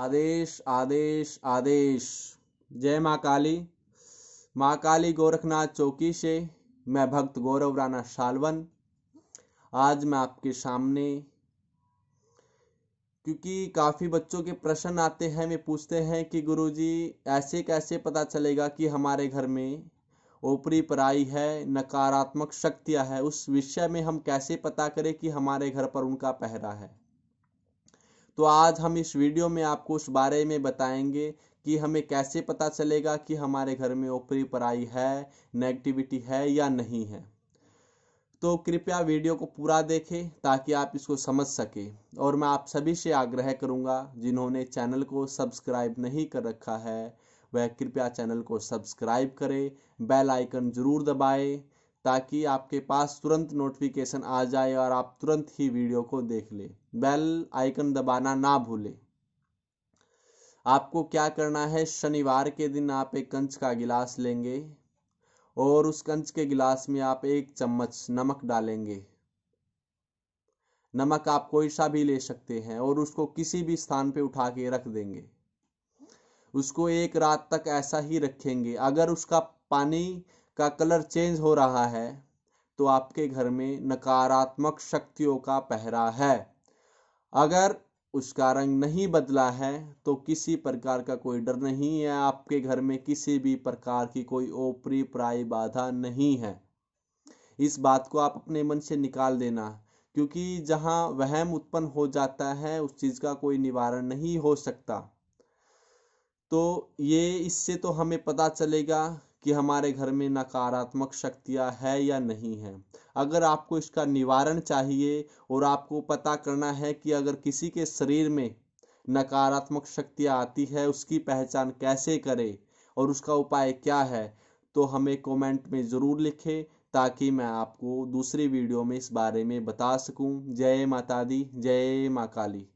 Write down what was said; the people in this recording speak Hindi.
आदेश आदेश आदेश जय माँ काली माँ काली गोरखनाथ चौकी से मैं भक्त गौरव राणा शालवन आज मैं आपके सामने क्योंकि काफ़ी बच्चों के प्रश्न आते हैं वे पूछते हैं कि गुरुजी ऐसे कैसे पता चलेगा कि हमारे घर में ऊपरी पराई है नकारात्मक शक्तियाँ है उस विषय में हम कैसे पता करें कि हमारे घर पर उनका पहरा है तो आज हम इस वीडियो में आपको उस बारे में बताएंगे कि हमें कैसे पता चलेगा कि हमारे घर में ओपरी पराई है नेगेटिविटी है या नहीं है तो कृपया वीडियो को पूरा देखें ताकि आप इसको समझ सकें और मैं आप सभी से आग्रह करूंगा जिन्होंने चैनल को सब्सक्राइब नहीं कर रखा है वह कृपया चैनल को सब्सक्राइब करें बेल आइकन ज़रूर दबाएं ताकि आपके पास तुरंत नोटिफिकेशन आ जाए और आप तुरंत ही वीडियो को देख लें बेल आइकन दबाना ना भूलें आपको क्या करना है शनिवार के दिन आप एक कंच का गिलास लेंगे और उस कंच के गिलास में आप एक चम्मच नमक डालेंगे नमक आप कोई सा भी ले सकते हैं और उसको किसी भी स्थान पे उठा के रख देंगे उसको एक रात तक ऐसा ही रखेंगे अगर उसका पानी का कलर चेंज हो रहा है तो आपके घर में नकारात्मक शक्तियों का पहरा है अगर उसका रंग नहीं बदला है तो किसी प्रकार का कोई डर नहीं है आपके घर में किसी भी प्रकार की कोई ओपरी प्राय बाधा नहीं है इस बात को आप अपने मन से निकाल देना क्योंकि जहाँ वहम उत्पन्न हो जाता है उस चीज़ का कोई निवारण नहीं हो सकता तो ये इससे तो हमें पता चलेगा कि हमारे घर में नकारात्मक शक्तियाँ है या नहीं है अगर आपको इसका निवारण चाहिए और आपको पता करना है कि अगर किसी के शरीर में नकारात्मक शक्तियाँ आती है उसकी पहचान कैसे करें और उसका उपाय क्या है तो हमें कमेंट में ज़रूर लिखें ताकि मैं आपको दूसरी वीडियो में इस बारे में बता सकूं जय माता दी जय माँ काली